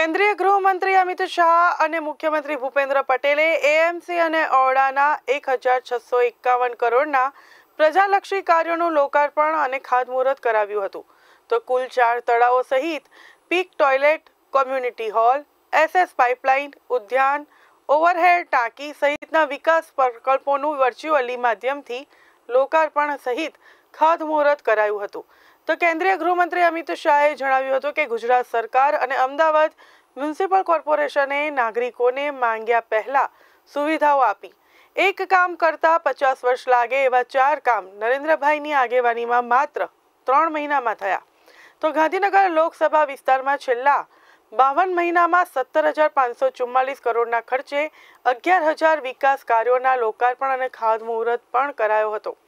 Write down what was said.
કેન્દ્રીય ગૃહમંત્રી અમિત શાહ અને મુખ્યમંત્રી ભૂપેન્દ્ર પટેલે એએમસી અને ઓરડાના એક હજાર છસો એકાવન કરોડના પ્રજાલક્ષી કાર્યોનું લોકાર્પણ અને ખાતમુહૂર્ત કરાવ્યું હતું તો કુલ ચાર તળાવો સહિત પીક toilet community hall SS pipeline ઉદ્યાન ઓવરહેડ ટાંકી સહિતના વિકાસ પ્રકલ્પોનું વર્ચ્યુઅલી માધ્યમથી લોકાર્પણ સહિત ખાતમુહૂર્ત કરાયું હતું તો કેન્દ્રીય ગૃહમંત્રી અમિત શાહે જણાવ્યું હતું કે ગુજરાત સરકાર અને અમદાવાદ મ્યુનિસિપલ કોર્પોરેશને નાગરિકોને માંગ્યા પહેલા સુવિધાઓ આપી એક કામ કરતા પચાસ વર્ષ લાગે એવા ચાર કામ નરેન્દ્રભાઈની આગેવાનીમાં માત્ર ત્રણ મહિનામાં થયા તો ગાંધીનગર લોકસભા વિસ્તારમાં છેલ્લા બાવન મહિનામાં સત્તર હજાર પાંચસો ચુમ્માલીસ કરોડના ખર્ચે અગિયાર હજાર વિકાસ કાર્યોના લોકાર્પણ અને ખાતમુહૂર્ત પણ કરાયો હતો